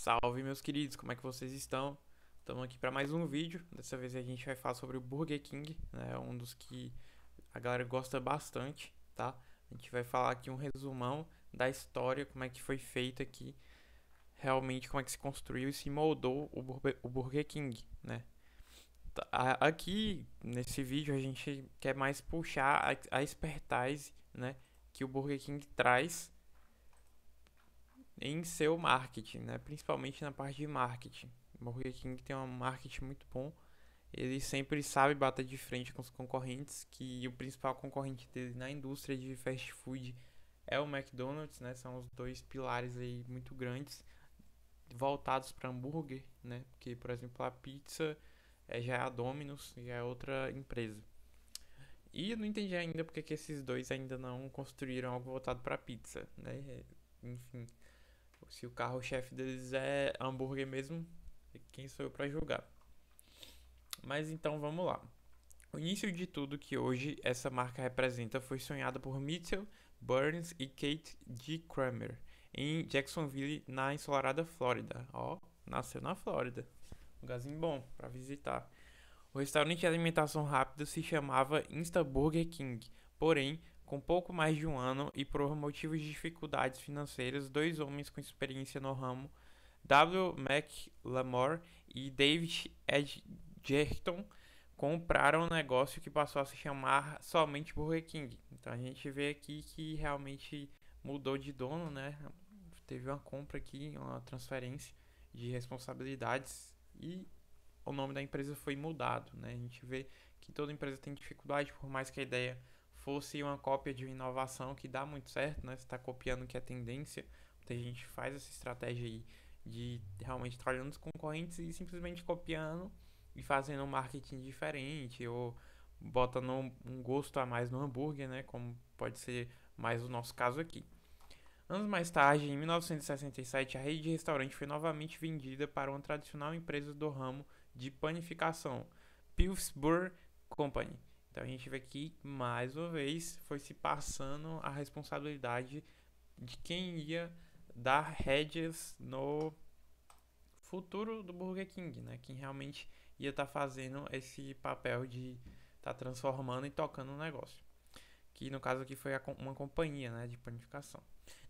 Salve meus queridos, como é que vocês estão? Estamos aqui para mais um vídeo. Dessa vez a gente vai falar sobre o Burger King, né? É um dos que a galera gosta bastante, tá? A gente vai falar aqui um resumão da história, como é que foi feito aqui, realmente como é que se construiu e se moldou o, Bur o Burger King, né? Tá, aqui nesse vídeo a gente quer mais puxar a, a expertise, né? Que o Burger King traz em seu marketing, né? principalmente na parte de marketing. O Burger King tem um marketing muito bom, ele sempre sabe bater de frente com os concorrentes, que o principal concorrente dele na indústria de fast food é o McDonald's, né? São os dois pilares aí muito grandes voltados para hambúrguer, né? Porque, por exemplo, a pizza é, já é a Domino's e é outra empresa. E eu não entendi ainda porque que esses dois ainda não construíram algo voltado para pizza, né? Enfim, se o carro-chefe deles é hambúrguer mesmo, quem sou eu para julgar? Mas então vamos lá. O início de tudo que hoje essa marca representa foi sonhado por Mitchell Burns e Kate G. Kramer em Jacksonville, na ensolarada Flórida. Ó, oh, nasceu na Flórida. Um lugarzinho bom para visitar. O restaurante de alimentação rápida se chamava Insta Burger King, porém com pouco mais de um ano e por motivos de dificuldades financeiras, dois homens com experiência no ramo, W. McLamore e David Edgerton, compraram um negócio que passou a se chamar somente Burger King. Então a gente vê aqui que realmente mudou de dono, né? Teve uma compra aqui, uma transferência de responsabilidades e o nome da empresa foi mudado, né? A gente vê que toda empresa tem dificuldade, por mais que a ideia fosse uma cópia de uma inovação que dá muito certo, né? Você está copiando que é tendência. Muita gente faz essa estratégia aí de realmente trabalhando os concorrentes e simplesmente copiando e fazendo um marketing diferente ou botando um gosto a mais no hambúrguer, né? Como pode ser mais o nosso caso aqui. Anos mais tarde, em 1967, a rede de restaurante foi novamente vendida para uma tradicional empresa do ramo de panificação, Pillsbury Company. Então a gente vê que, mais uma vez, foi se passando a responsabilidade de quem ia dar rédeas no futuro do Burger King, né? Quem realmente ia estar tá fazendo esse papel de estar tá transformando e tocando o um negócio. Que no caso aqui foi uma companhia né, de planificação.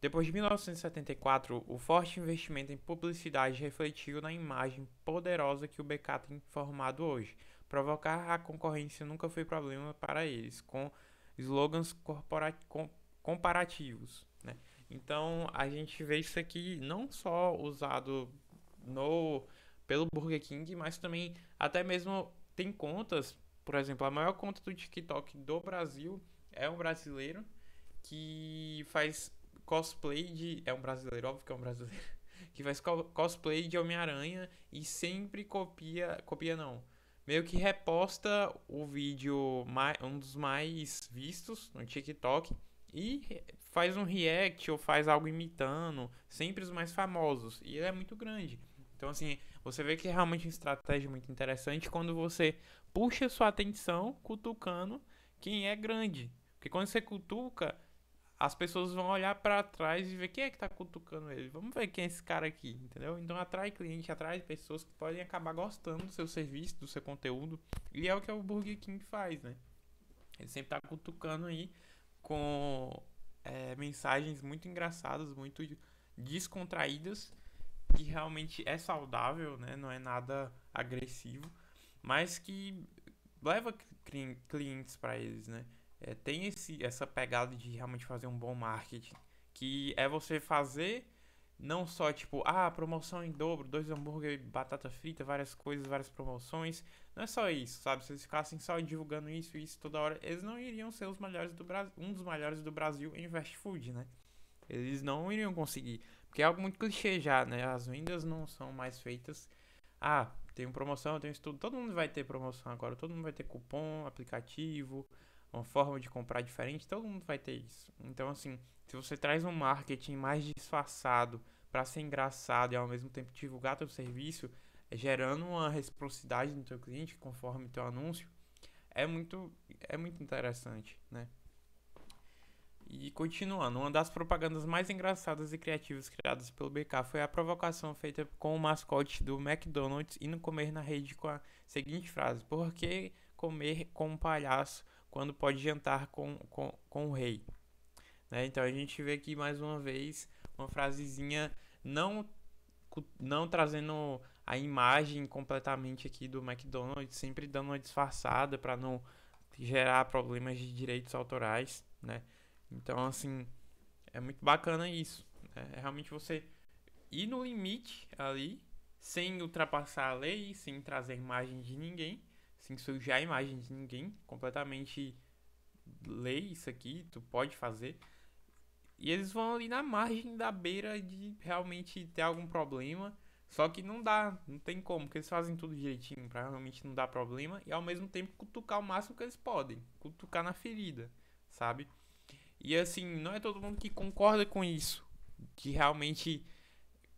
Depois de 1974, o forte investimento em publicidade refletiu na imagem poderosa que o BK tem formado hoje. Provocar a concorrência nunca foi problema para eles, com slogans comparativos. Né? Então a gente vê isso aqui não só usado no pelo Burger King, mas também até mesmo tem contas, por exemplo, a maior conta do TikTok do Brasil é um brasileiro que faz cosplay de é um brasileiro, óbvio que é um brasileiro, que faz cosplay de Homem-Aranha e sempre copia, copia não, meio que reposta o vídeo mais, um dos mais vistos no TikTok e faz um react ou faz algo imitando sempre os mais famosos e ele é muito grande. Então assim, você vê que é realmente uma estratégia muito interessante quando você puxa sua atenção cutucando quem é grande. Porque quando você cutuca, as pessoas vão olhar para trás e ver quem é que tá cutucando ele. Vamos ver quem é esse cara aqui, entendeu? Então atrai cliente, atrai pessoas que podem acabar gostando do seu serviço, do seu conteúdo. E é o que o Burger King faz, né? Ele sempre tá cutucando aí com é, mensagens muito engraçadas, muito descontraídas, que realmente é saudável, né? Não é nada agressivo, mas que leva clientes para eles, né? é, tem esse, essa pegada de realmente fazer um bom marketing. Que é você fazer não só tipo, ah, promoção em dobro, dois hambúrguer, batata frita, várias coisas, várias promoções. Não é só isso, sabe? Se eles ficassem só divulgando isso e isso toda hora, eles não iriam ser os melhores do Brasil, um dos melhores do Brasil em fast food, né? Eles não iriam conseguir. Porque é algo muito clichê já, né? As vendas não são mais feitas. Ah, tem promoção, tem estudo. Todo mundo vai ter promoção agora, todo mundo vai ter cupom, aplicativo uma forma de comprar diferente, todo mundo vai ter isso. Então, assim, se você traz um marketing mais disfarçado para ser engraçado e ao mesmo tempo divulgar teu serviço, é gerando uma reciprocidade no teu cliente conforme teu anúncio, é muito, é muito interessante, né? E continuando, uma das propagandas mais engraçadas e criativas criadas pelo BK foi a provocação feita com o mascote do McDonald's indo comer na rede com a seguinte frase: Por que comer com um palhaço quando pode jantar com, com, com o rei. Né? Então a gente vê aqui mais uma vez uma frasezinha não, não trazendo a imagem completamente aqui do McDonald's, sempre dando uma disfarçada para não gerar problemas de direitos autorais. Né? Então, assim, é muito bacana isso. Né? É realmente você ir no limite ali, sem ultrapassar a lei, sem trazer imagem de ninguém sem assim, sujar a imagem de ninguém, completamente lê isso aqui, tu pode fazer. E eles vão ali na margem da beira de realmente ter algum problema. Só que não dá, não tem como, porque eles fazem tudo direitinho pra realmente não dar problema e ao mesmo tempo cutucar o máximo que eles podem, cutucar na ferida, sabe? E assim, não é todo mundo que concorda com isso, que realmente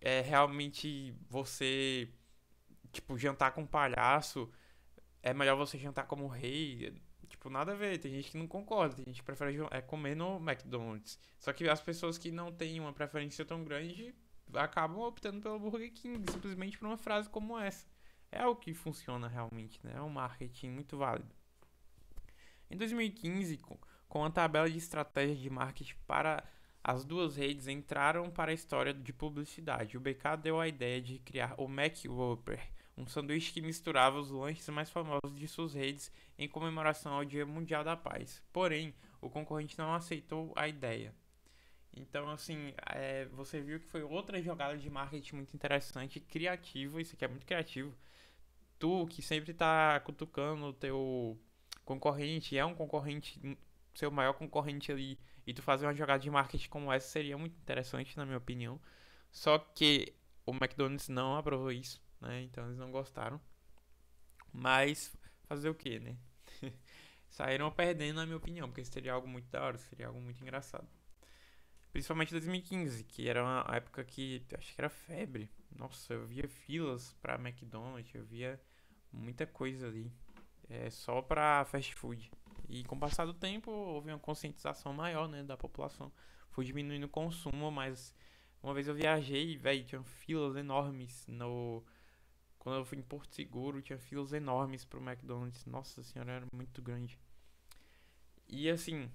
é realmente você tipo jantar com um palhaço é melhor você jantar como rei. Tipo, nada a ver. Tem gente que não concorda. Tem gente que prefere é, comer no McDonald's. Só que as pessoas que não têm uma preferência tão grande acabam optando pelo Burger King simplesmente por uma frase como essa. É o que funciona realmente, né? É um marketing muito válido. Em 2015, com a tabela de estratégias de marketing para as duas redes entraram para a história de publicidade. O BK deu a ideia de criar o Mac Whopper um sanduíche que misturava os lanches mais famosos de suas redes em comemoração ao Dia Mundial da Paz. Porém, o concorrente não aceitou a ideia. Então, assim, é, você viu que foi outra jogada de marketing muito interessante, criativa, isso aqui é muito criativo. Tu, que sempre está cutucando o teu concorrente, é um concorrente, seu maior concorrente ali, e tu fazer uma jogada de marketing como essa seria muito interessante, na minha opinião. Só que o McDonald's não aprovou isso né? Então eles não gostaram. Mas fazer o que, né? Saíram perdendo, na minha opinião, porque seria algo muito da hora, seria algo muito engraçado. Principalmente 2015, que era uma época que acho que era febre. Nossa, eu via filas pra McDonald's, eu via muita coisa ali. É, só pra fast food. E com o passar do tempo houve uma conscientização maior né, da população. Foi diminuindo o consumo, mas uma vez eu viajei, velho, tinham filas enormes no quando eu fui em Porto Seguro, tinha filas enormes pro McDonald's. Nossa senhora, era muito grande. E assim,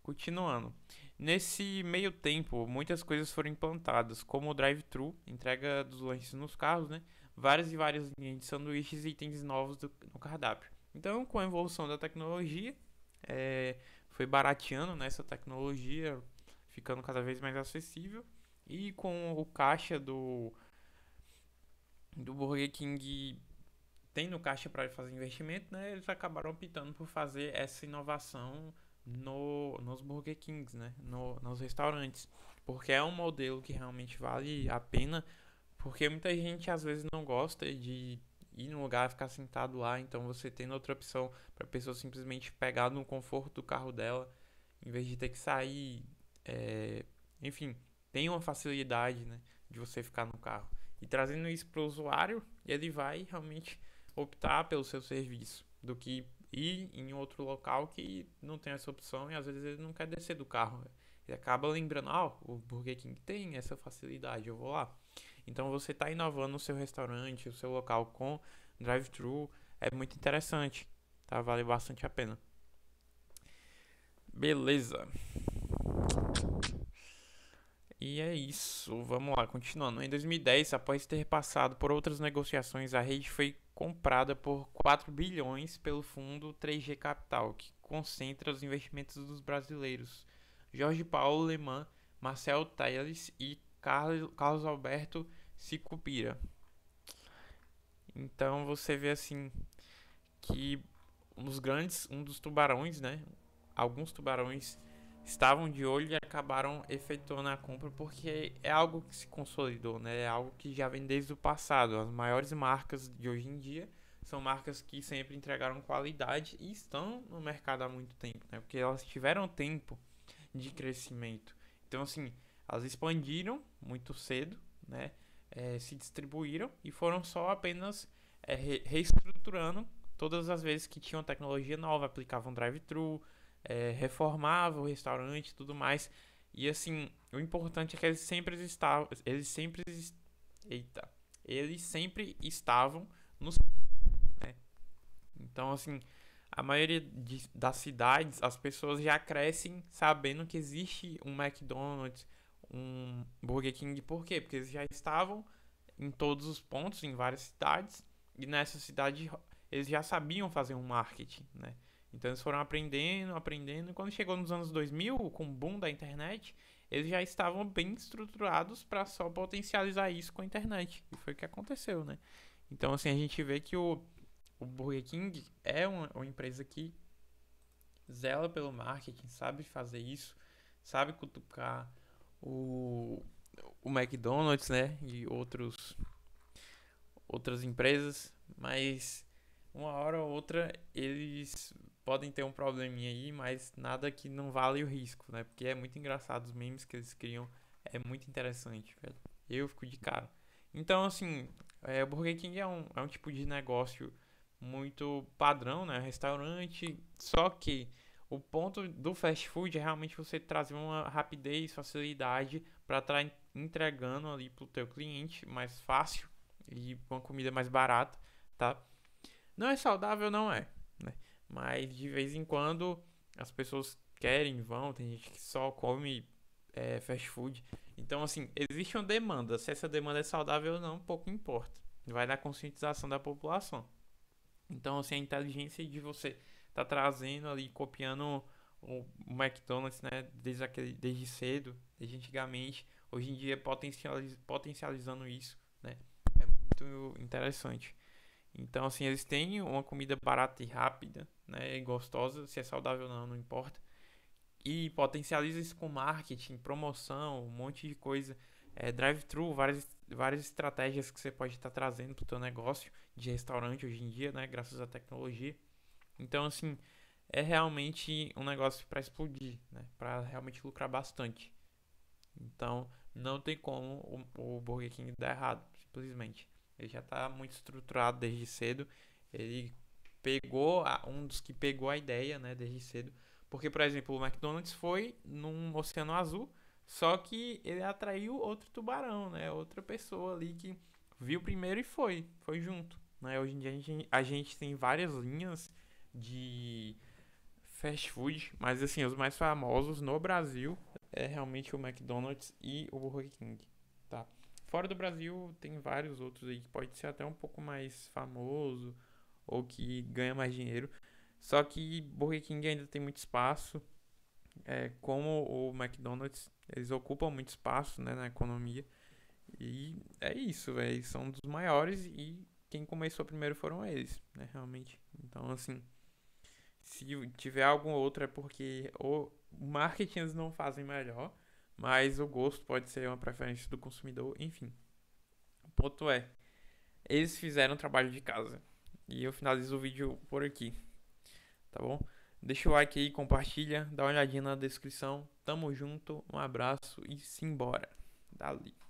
continuando. Nesse meio tempo, muitas coisas foram implantadas, como o drive-thru, entrega dos lanches nos carros, né? Várias e várias linhas de sanduíches e itens novos do, no cardápio. Então, com a evolução da tecnologia, é, foi barateando nessa né, tecnologia, ficando cada vez mais acessível. E com o caixa do o Burger King tem no caixa para fazer investimento, né? Eles acabaram optando por fazer essa inovação no, nos Burger Kings, né? No, nos restaurantes. Porque é um modelo que realmente vale a pena. Porque muita gente às vezes não gosta de ir num lugar e ficar sentado lá. Então você tem outra opção para a pessoa simplesmente pegar no conforto do carro dela, em vez de ter que sair. É... Enfim, tem uma facilidade, né? De você ficar no carro. E trazendo isso para o usuário, ele vai realmente optar pelo seu serviço do que ir em outro local que não tem essa opção e às vezes ele não quer descer do carro. Ele acaba lembrando, ah, o Burger King tem essa facilidade, eu vou lá. Então você está inovando o seu restaurante, o seu local com drive-thru, é muito interessante, tá? Vale bastante a pena. Beleza. E é isso, vamos lá, continuando. Em 2010, após ter passado por outras negociações, a rede foi comprada por 4 bilhões pelo fundo 3G Capital, que concentra os investimentos dos brasileiros Jorge Paulo Leman, Marcel Telles e Carlos Alberto Sicupira. Então você vê assim que um dos grandes, um dos tubarões, né? Alguns tubarões estavam de olho e acabaram efetuando a compra porque é algo que se consolidou, né? É algo que já vem desde o passado. As maiores marcas de hoje em dia são marcas que sempre entregaram qualidade e estão no mercado há muito tempo, né? Porque elas tiveram tempo de crescimento. Então, assim, elas expandiram muito cedo, né? É, se distribuíram e foram só apenas é, reestruturando todas as vezes que tinham tecnologia nova, aplicavam drive-thru, é, reformava o restaurante e tudo mais. E assim, o importante é que eles sempre estavam. Eles sempre. Eita. Eles sempre estavam nos. Né? Então, assim, a maioria de, das cidades, as pessoas já crescem sabendo que existe um McDonald's, um Burger King. Por quê? Porque eles já estavam em todos os pontos, em várias cidades. E nessa cidade eles já sabiam fazer um marketing, né? Então eles foram aprendendo, aprendendo. E quando chegou nos anos 2000, com o boom da internet, eles já estavam bem estruturados para só potencializar isso com a internet. E foi o que aconteceu, né? Então, assim, a gente vê que o, o Burger King é uma, uma empresa que zela pelo marketing, sabe fazer isso, sabe cutucar o, o McDonald's, né? E outros, outras empresas, mas uma hora ou outra eles podem ter um probleminha aí, mas nada que não vale o risco, né? Porque é muito engraçado os memes que eles criam, é muito interessante, velho. Eu fico de cara. Então, assim, é, o Burger King é um, é um tipo de negócio muito padrão, né? Restaurante, só que o ponto do fast food é realmente você trazer uma rapidez, facilidade para tá estar entregando ali pro teu cliente mais fácil e uma comida mais barata, tá? Não é saudável, não é, né? Mas de vez em quando as pessoas querem, vão, tem gente que só come é, fast food. Então, assim, existe uma demanda. Se essa demanda é saudável ou não, pouco importa. Vai na conscientização da população. Então, assim, a inteligência de você tá trazendo ali, copiando o McDonald's, né, desde, aquele, desde cedo, desde antigamente, hoje em dia potencializ, potencializando isso, né, é muito interessante. Então, assim, eles têm uma comida barata e rápida, né? E gostosa, se é saudável ou não, não importa. E potencializa isso com marketing, promoção, um monte de coisa. É, drive-thru, várias, várias estratégias que você pode estar tá trazendo para o teu negócio de restaurante hoje em dia, né? Graças à tecnologia. Então, assim, é realmente um negócio para explodir, né? Para realmente lucrar bastante. Então, não tem como o, o Burger King dar errado, simplesmente. Ele já está muito estruturado desde cedo. Ele pegou, a, um dos que pegou a ideia, né, desde cedo. Porque, por exemplo, o McDonald's foi num oceano azul, só que ele atraiu outro tubarão, né? Outra pessoa ali que viu primeiro e foi, foi junto. Né? Hoje em dia a gente, a gente tem várias linhas de fast food, mas assim, os mais famosos no Brasil é realmente o McDonald's e o Burger King, tá? Fora do Brasil, tem vários outros aí que pode ser até um pouco mais famoso ou que ganha mais dinheiro. Só que Burger King ainda tem muito espaço. É, como o McDonald's, eles ocupam muito espaço né, na economia. E é isso, velho. São dos maiores e quem começou primeiro foram eles, né? Realmente. Então, assim, se tiver algum outro é porque o marketing eles não fazem melhor mas o gosto pode ser uma preferência do consumidor, enfim. O ponto é, eles fizeram o trabalho de casa. E eu finalizo o vídeo por aqui. Tá bom? Deixa o like aí, compartilha, dá uma olhadinha na descrição. Tamo junto, um abraço e simbora. Dali.